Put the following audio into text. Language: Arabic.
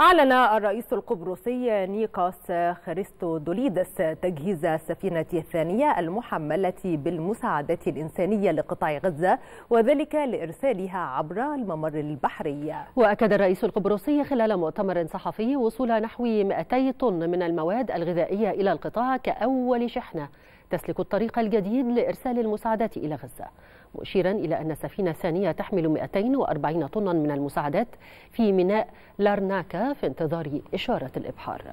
أعلن الرئيس القبرصي نيقاس دوليدس تجهيز السفينة الثانية المحملة بالمساعدات الإنسانية لقطاع غزة وذلك لإرسالها عبر الممر البحري وأكد الرئيس القبرصي خلال مؤتمر صحفي وصول نحو 200 طن من المواد الغذائية إلى القطاع كأول شحنة تسلك الطريق الجديد لإرسال المساعدات إلى غزة مشيرا إلى أن سفينة ثانية تحمل 240 طنا من المساعدات في ميناء لارناكا في انتظار إشارة الإبحار